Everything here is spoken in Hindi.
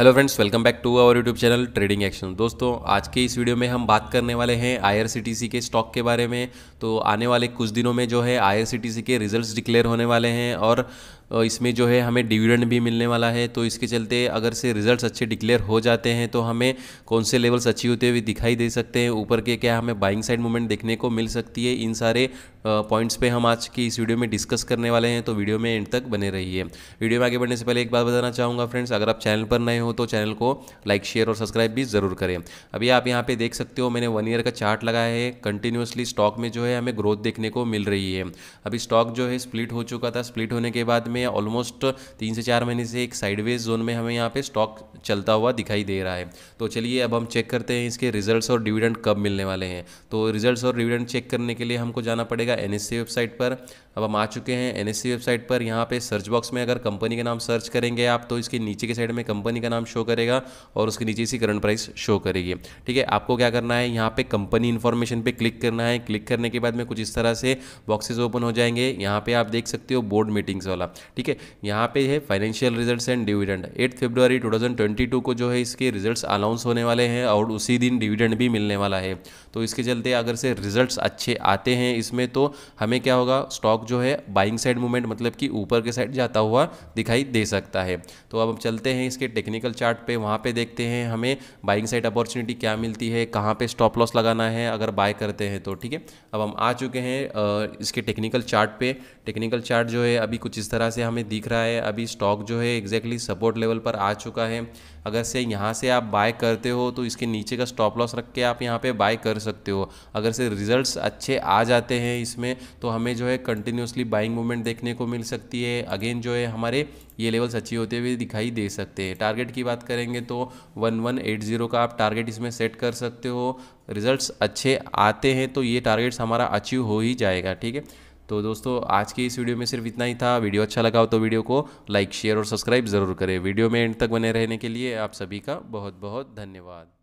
hello friends welcome back to our YouTube channel trading action दोस्तों आज के इस वीडियो में हम बात करने वाले हैं आईआरसीटीसी के स्टॉक के बारे में तो आने वाले कुछ दिनों में जो है आईआरसीटीसी के रिजल्ट्स डिक्लेयर होने वाले हैं और इसमें जो है हमें डिविडेंड भी मिलने वाला है तो इसके चलते अगर से रिजल्ट्स अच्छे डिक्लेयर हो जाते हैं तो हमें कौन से लेवल्स अच्छी होते हुए दिखाई दे सकते हैं ऊपर के क्या हमें बाइंग साइड मूवमेंट देखने को मिल सकती है इन सारे पॉइंट्स पे हम आज की इस वीडियो में डिस्कस करने वाले हैं तो वीडियो में एंड तक बने रहिए वीडियो में आगे बढ़ने से पहले एक बात बताना चाहूँगा फ्रेंड्स अगर आप चैनल पर नए हो तो चैनल को लाइक शेयर और सब्सक्राइब भी ज़रूर करें अभी आप यहाँ पे देख सकते हो मैंने वन ईयर का चार्ट लगाया है कंटिन्यूसली स्टॉक में जो है हमें ग्रोथ देखने को मिल रही है अभी स्टॉक जो है स्प्लिट हो चुका था स्प्लिट होने के बाद में हमें ऑलमोस्ट तीन से चार महीने से एक साइडवेज जोन में हमें यहाँ पे स्टॉक चलता हुआ दिखाई दे रहा है तो चलिए अब हम चेक करते हैं इसके रिजल्ट्स और डिविडेंड कब मिलने वाले हैं तो रिजल्ट्स और डिविडेंड चेक करने के लिए हमको जाना पड़ेगा एन वेबसाइट e पर अब हम आ चुके हैं एन वेबसाइट e पर यहाँ पे सर्च बॉक्स में अगर कंपनी का नाम सर्च करेंगे आप तो इसके नीचे के साइड में कंपनी का नाम शो करेगा और उसके नीचे इसी करंट प्राइस शो करेगी ठीक है आपको क्या करना है यहाँ पे कंपनी इन्फॉर्मेशन पे क्लिक करना है क्लिक करने के बाद में कुछ इस तरह से बॉक्सेस ओपन हो जाएंगे यहाँ पे आप देख सकते हो बोर्ड मीटिंग्स वाला ठीक है यहाँ पे है financial results and dividend at February 2022 को जो है इसके रिजल्ट्स अनाउंस होने वाले हैं और उसी दिन डिविडेंड भी मिलने वाला है तो इसके चलते अगर से रिजल्ट अच्छे आते हैं इसमें तो हमें क्या होगा स्टॉक जो है बाइंग साइड मूवमेंट मतलब कि ऊपर के साइड जाता हुआ दिखाई दे सकता है तो अब हम चलते हैं इसके टेक्निकल चार्ट पे वहाँ पे देखते हैं हमें बाइंग साइड अपॉर्चुनिटी क्या मिलती है कहाँ पे स्टॉप लॉस लगाना है अगर बाय करते हैं तो ठीक है अब हम आ चुके हैं इसके टेक्निकल चार्ट पे टेक्निकल चार्ट जो है अभी कुछ इस तरह से से हमें दिख रहा है अभी स्टॉक जो है एग्जैक्टली सपोर्ट लेवल पर आ चुका है अगर से यहाँ से आप बाय करते हो तो इसके नीचे का स्टॉप लॉस रख के आप यहाँ पे बाय कर सकते हो अगर से रिजल्ट्स अच्छे आ जाते हैं इसमें तो हमें जो है कंटिन्यूसली बाइंग मूवमेंट देखने को मिल सकती है अगेन जो है हमारे ये लेवल्स अच्छी होते हुए दिखाई दे सकते हैं टारगेट की बात करेंगे तो वन वन एट ज़ीरो का आप टारगेट इसमें सेट कर सकते हो रिजल्ट अच्छे आते हैं तो ये टारगेट्स हमारा अचीव हो ही जाएगा ठीक है तो दोस्तों आज के इस वीडियो में सिर्फ इतना ही था वीडियो अच्छा लगा हो तो वीडियो को लाइक शेयर और सब्सक्राइब ज़रूर करें वीडियो में एंड तक बने रहने के लिए आप सभी का बहुत बहुत धन्यवाद